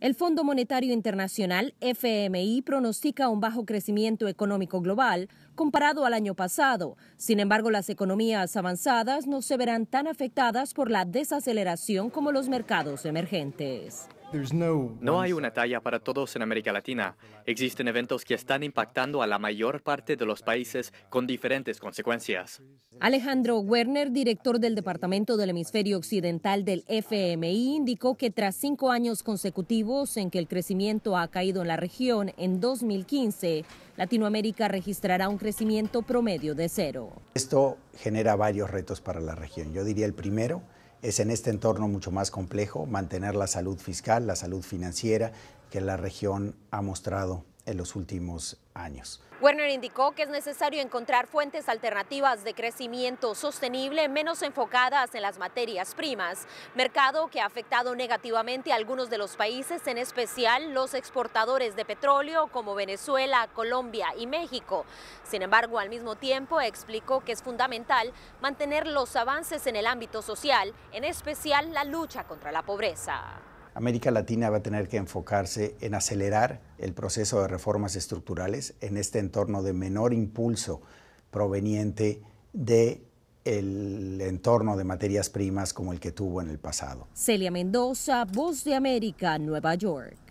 El Fondo Monetario Internacional, FMI, pronostica un bajo crecimiento económico global comparado al año pasado. Sin embargo, las economías avanzadas no se verán tan afectadas por la desaceleración como los mercados emergentes. No hay una talla para todos en América Latina. Existen eventos que están impactando a la mayor parte de los países con diferentes consecuencias. Alejandro Werner, director del Departamento del Hemisferio Occidental del FMI, indicó que tras cinco años consecutivos en que el crecimiento ha caído en la región, en 2015, Latinoamérica registrará un crecimiento promedio de cero. Esto genera varios retos para la región. Yo diría el primero es en este entorno mucho más complejo mantener la salud fiscal, la salud financiera que la región ha mostrado en los últimos años. Werner indicó que es necesario encontrar fuentes alternativas de crecimiento sostenible menos enfocadas en las materias primas, mercado que ha afectado negativamente a algunos de los países, en especial los exportadores de petróleo como Venezuela, Colombia y México. Sin embargo, al mismo tiempo explicó que es fundamental mantener los avances en el ámbito social, en especial la lucha contra la pobreza. América Latina va a tener que enfocarse en acelerar el proceso de reformas estructurales en este entorno de menor impulso proveniente del entorno de materias primas como el que tuvo en el pasado. Celia Mendoza, Voz de América, Nueva York.